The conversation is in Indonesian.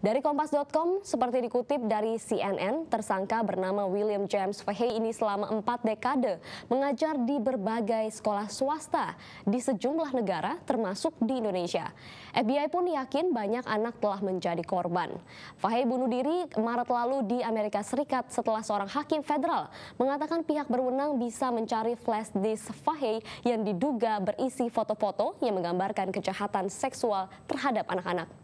Dari Kompas.com, seperti dikutip dari CNN, tersangka bernama William James Fahey ini selama empat dekade mengajar di berbagai sekolah swasta di sejumlah negara termasuk di Indonesia. FBI pun yakin banyak anak telah menjadi korban. Fahey bunuh diri Maret lalu di Amerika Serikat setelah seorang hakim federal mengatakan pihak berwenang bisa mencari flash disk Fahey yang diduga berisi foto-foto yang menggambarkan kejahatan seksual terhadap anak-anak.